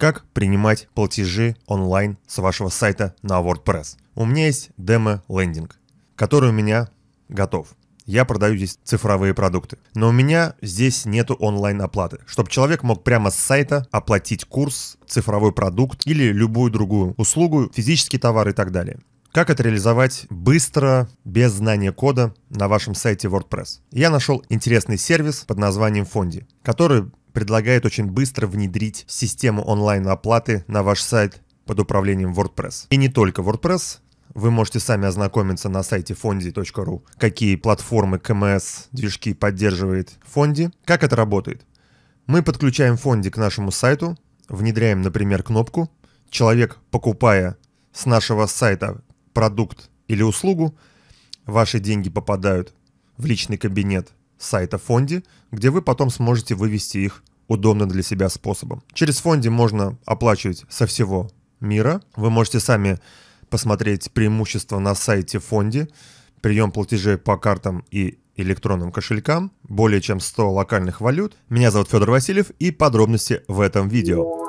Как принимать платежи онлайн с вашего сайта на WordPress. У меня есть демо-лендинг, который у меня готов. Я продаю здесь цифровые продукты. Но у меня здесь нету онлайн-оплаты, чтобы человек мог прямо с сайта оплатить курс, цифровой продукт или любую другую услугу, физический товар и так далее. Как это реализовать быстро, без знания кода на вашем сайте WordPress? Я нашел интересный сервис под названием Фонди, который предлагает очень быстро внедрить систему онлайн-оплаты на ваш сайт под управлением WordPress. И не только WordPress, вы можете сами ознакомиться на сайте fondi.ru, какие платформы КМС движки поддерживает Фонди. Как это работает? Мы подключаем Фонди к нашему сайту, внедряем, например, кнопку. Человек, покупая с нашего сайта продукт или услугу, ваши деньги попадают в личный кабинет сайта фонде, где вы потом сможете вывести их удобно для себя способом. Через фонде можно оплачивать со всего мира. Вы можете сами посмотреть преимущества на сайте фонде, прием платежей по картам и электронным кошелькам, более чем 100 локальных валют. Меня зовут Федор Васильев и подробности в этом видео.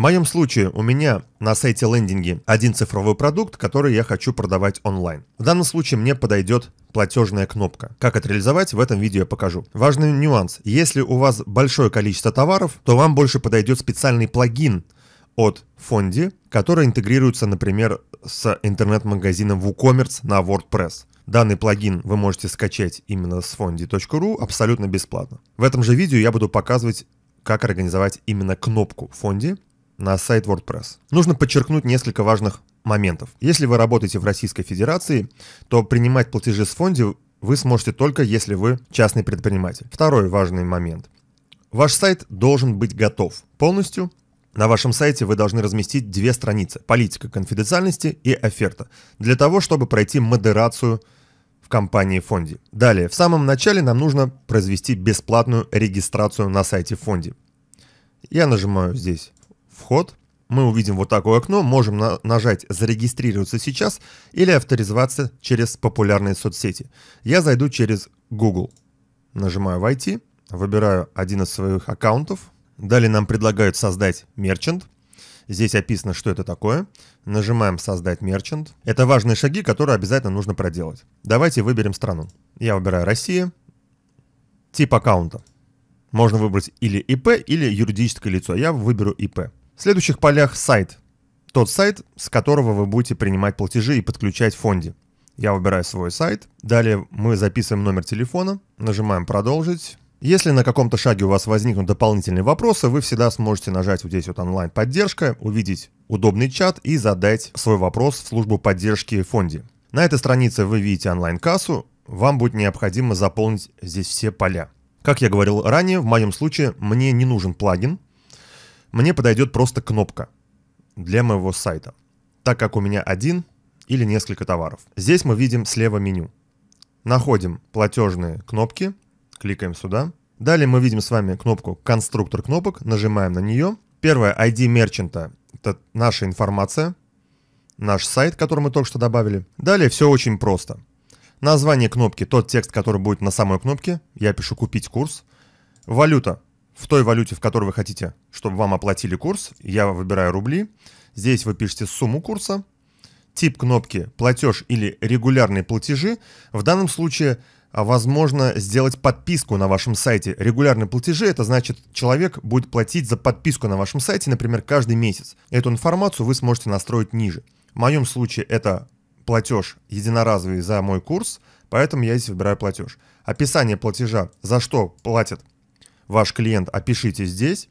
В моем случае у меня на сайте лендинги один цифровой продукт, который я хочу продавать онлайн. В данном случае мне подойдет платежная кнопка. Как это реализовать, в этом видео я покажу. Важный нюанс. Если у вас большое количество товаров, то вам больше подойдет специальный плагин от Фонди, который интегрируется, например, с интернет-магазином WooCommerce на WordPress. Данный плагин вы можете скачать именно с fondi.ru абсолютно бесплатно. В этом же видео я буду показывать, как организовать именно кнопку в фонде на сайт WordPress. Нужно подчеркнуть несколько важных моментов. Если вы работаете в Российской Федерации, то принимать платежи с фонде вы сможете только если вы частный предприниматель. Второй важный момент. Ваш сайт должен быть готов полностью. На вашем сайте вы должны разместить две страницы – политика конфиденциальности и оферта, для того, чтобы пройти модерацию в компании фонде. Далее, в самом начале нам нужно произвести бесплатную регистрацию на сайте фонде. Я нажимаю здесь вход, мы увидим вот такое окно, можем на нажать «Зарегистрироваться сейчас» или авторизоваться через популярные соцсети. Я зайду через Google. Нажимаю «Войти», выбираю один из своих аккаунтов. Далее нам предлагают создать мерчант. Здесь описано, что это такое. Нажимаем «Создать мерчант». Это важные шаги, которые обязательно нужно проделать. Давайте выберем страну. Я выбираю «Россия». Тип аккаунта. Можно выбрать или ИП, или юридическое лицо. Я выберу ИП следующих полях сайт. Тот сайт, с которого вы будете принимать платежи и подключать фонде. Я выбираю свой сайт. Далее мы записываем номер телефона, нажимаем «Продолжить». Если на каком-то шаге у вас возникнут дополнительные вопросы, вы всегда сможете нажать вот здесь вот «Онлайн-поддержка», увидеть удобный чат и задать свой вопрос в службу поддержки фонде. На этой странице вы видите онлайн-кассу, вам будет необходимо заполнить здесь все поля. Как я говорил ранее, в моем случае мне не нужен плагин, мне подойдет просто кнопка для моего сайта, так как у меня один или несколько товаров. Здесь мы видим слева меню. Находим платежные кнопки, кликаем сюда. Далее мы видим с вами кнопку «Конструктор кнопок», нажимаем на нее. Первое ID мерчанта – это наша информация, наш сайт, который мы только что добавили. Далее все очень просто. Название кнопки, тот текст, который будет на самой кнопке, я пишу «Купить курс». Валюта в той валюте, в которой вы хотите, чтобы вам оплатили курс. Я выбираю рубли. Здесь вы пишете сумму курса, тип кнопки «Платеж» или «Регулярные платежи». В данном случае а, возможно сделать подписку на вашем сайте. Регулярные платежи – это значит, человек будет платить за подписку на вашем сайте, например, каждый месяц. Эту информацию вы сможете настроить ниже. В моем случае это платеж единоразовый за мой курс, поэтому я здесь выбираю платеж. Описание платежа, за что платят ваш клиент, опишите здесь,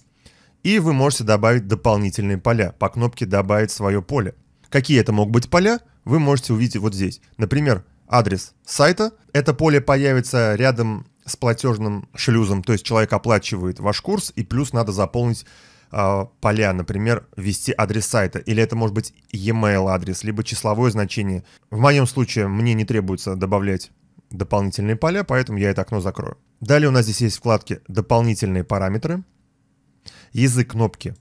и вы можете добавить дополнительные поля по кнопке «Добавить свое поле». Какие это могут быть поля, вы можете увидеть вот здесь. Например, адрес сайта. Это поле появится рядом с платежным шлюзом, то есть человек оплачивает ваш курс, и плюс надо заполнить э, поля, например, ввести адрес сайта, или это может быть e-mail адрес, либо числовое значение. В моем случае мне не требуется добавлять дополнительные поля, поэтому я это окно закрою. Далее у нас здесь есть вкладки «Дополнительные параметры», язык кнопки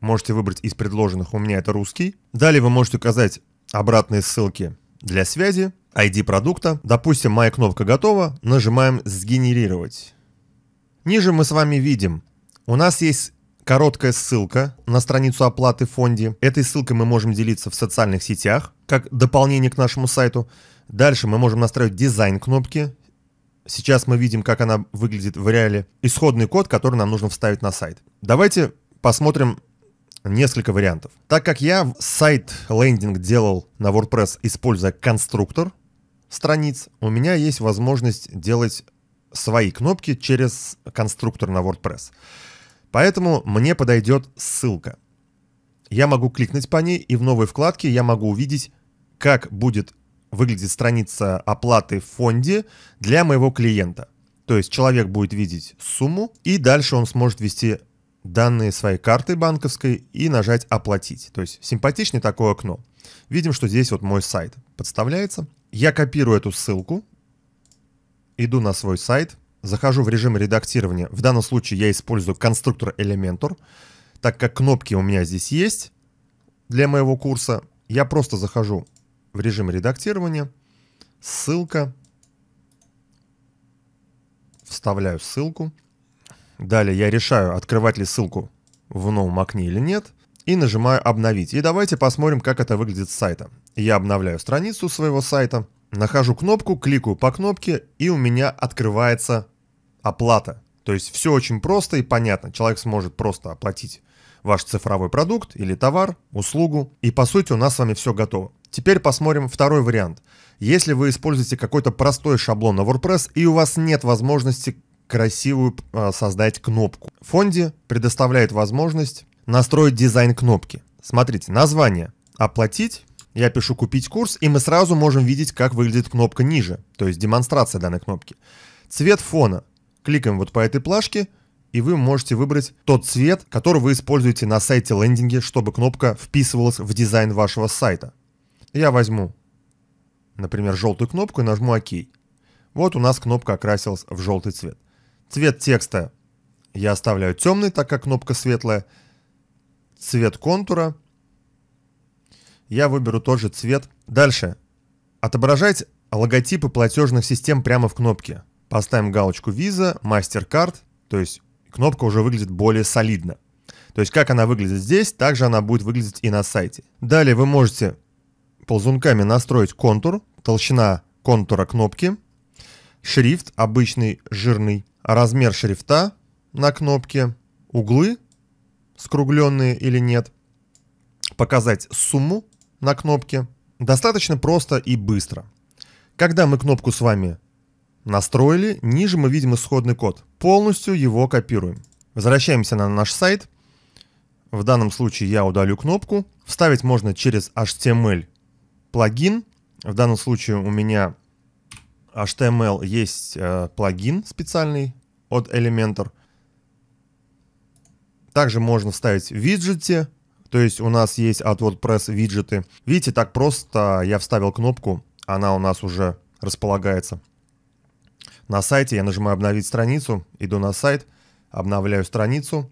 можете выбрать из предложенных, у меня это русский. Далее вы можете указать обратные ссылки для связи, ID продукта. Допустим, моя кнопка готова, нажимаем «Сгенерировать». Ниже мы с вами видим, у нас есть короткая ссылка на страницу оплаты фонде. Этой ссылкой мы можем делиться в социальных сетях, как дополнение к нашему сайту. Дальше мы можем настроить дизайн кнопки. Сейчас мы видим, как она выглядит в реале. Исходный код, который нам нужно вставить на сайт. Давайте посмотрим несколько вариантов. Так как я сайт-лендинг делал на WordPress, используя конструктор страниц, у меня есть возможность делать свои кнопки через конструктор на WordPress. Поэтому мне подойдет ссылка. Я могу кликнуть по ней, и в новой вкладке я могу увидеть, как будет выглядит страница оплаты в фонде для моего клиента. То есть человек будет видеть сумму, и дальше он сможет ввести данные своей карты банковской и нажать «Оплатить». То есть симпатичнее такое окно. Видим, что здесь вот мой сайт подставляется. Я копирую эту ссылку, иду на свой сайт, захожу в режим редактирования. В данном случае я использую конструктор Elementor, так как кнопки у меня здесь есть для моего курса. Я просто захожу в режим редактирования. Ссылка. Вставляю ссылку. Далее я решаю, открывать ли ссылку в новом окне или нет. И нажимаю «Обновить». И давайте посмотрим, как это выглядит с сайта. Я обновляю страницу своего сайта. Нахожу кнопку, кликаю по кнопке, и у меня открывается оплата. То есть все очень просто и понятно. Человек сможет просто оплатить ваш цифровой продукт или товар, услугу. И по сути у нас с вами все готово. Теперь посмотрим второй вариант. Если вы используете какой-то простой шаблон на WordPress и у вас нет возможности красивую э, создать кнопку. Фонди предоставляет возможность настроить дизайн кнопки. Смотрите, название «Оплатить», я пишу «Купить курс», и мы сразу можем видеть, как выглядит кнопка ниже, то есть демонстрация данной кнопки. Цвет фона. Кликаем вот по этой плашке, и вы можете выбрать тот цвет, который вы используете на сайте лендинге, чтобы кнопка вписывалась в дизайн вашего сайта. Я возьму, например, желтую кнопку и нажму ОК. Вот у нас кнопка окрасилась в желтый цвет. Цвет текста я оставляю темный, так как кнопка светлая. Цвет контура я выберу тот же цвет. Дальше. Отображать логотипы платежных систем прямо в кнопке. Поставим галочку Visa, MasterCard, то есть кнопка уже выглядит более солидно. То есть как она выглядит здесь, так же она будет выглядеть и на сайте. Далее вы можете ползунками настроить контур, толщина контура кнопки, шрифт обычный жирный, размер шрифта на кнопке, углы скругленные или нет, показать сумму на кнопке. Достаточно просто и быстро. Когда мы кнопку с вами настроили, ниже мы видим исходный код. Полностью его копируем. Возвращаемся на наш сайт. В данном случае я удалю кнопку. Вставить можно через HTML плагин. В данном случае у меня HTML есть э, плагин специальный от Elementor. Также можно вставить в виджете, то есть у нас есть от WordPress виджеты. Видите, так просто я вставил кнопку, она у нас уже располагается. На сайте я нажимаю «Обновить страницу», иду на сайт, обновляю страницу,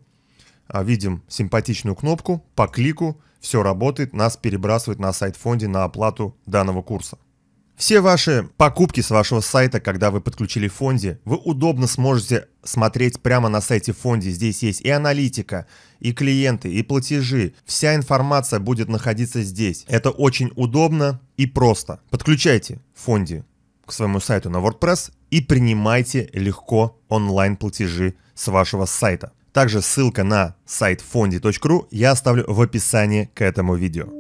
а, видим симпатичную кнопку по клику – все работает, нас перебрасывает на сайт фонде на оплату данного курса. Все ваши покупки с вашего сайта, когда вы подключили фонде, вы удобно сможете смотреть прямо на сайте фонде. Здесь есть и аналитика, и клиенты, и платежи. Вся информация будет находиться здесь. Это очень удобно и просто. Подключайте фонде к своему сайту на WordPress и принимайте легко онлайн платежи с вашего сайта. Также ссылка на сайт fondi.ru я оставлю в описании к этому видео.